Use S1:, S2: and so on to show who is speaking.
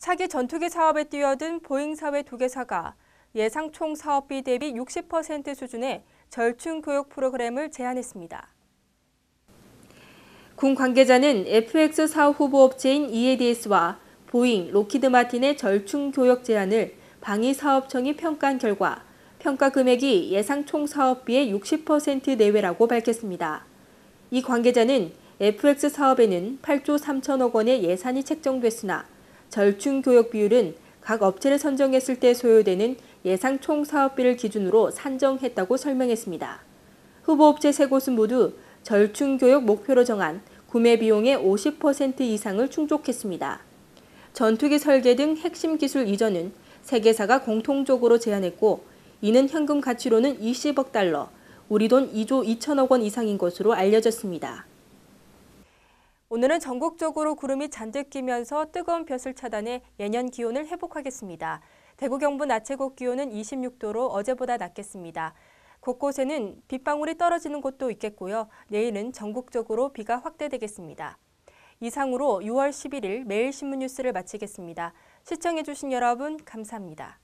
S1: 차기 전투기 사업에 뛰어든 보잉 사회 두 개사가 예상 총 사업비 대비 60% 수준의 절충 교육 프로그램을 제안했습니다. 군 관계자는 FX 사업 후보 업체인 EADS와 보잉, 로키드 마틴의 절충 교역 제안을 방위사업청이 평가한 결과 평가 금액이 예상 총 사업비의 60% 내외라고 밝혔습니다. 이 관계자는 FX 사업에는 8조 3천억 원의 예산이 책정됐으나 절충 교역 비율은 각 업체를 선정했을 때 소요되는 예상 총 사업비를 기준으로 산정했다고 설명했습니다. 후보 업체 세 곳은 모두 절충 교역 목표로 정한 구매 비용의 50% 이상을 충족했습니다. 전투기 설계 등 핵심 기술 이전은 세 개사가 공통적으로 제안했고 이는 현금 가치로는 20억 달러, 우리 돈 2조 2천억 원 이상인 것으로 알려졌습니다. 오늘은 전국적으로 구름이 잔뜩 끼면서 뜨거운 볕을 차단해 예년 기온을 회복하겠습니다. 대구 경부낮 최고 기온은 26도로 어제보다 낮겠습니다. 곳곳에는 빗방울이 떨어지는 곳도 있겠고요. 내일은 전국적으로 비가 확대되겠습니다. 이상으로 6월 11일 매일신문 뉴스를 마치겠습니다. 시청해주신 여러분 감사합니다.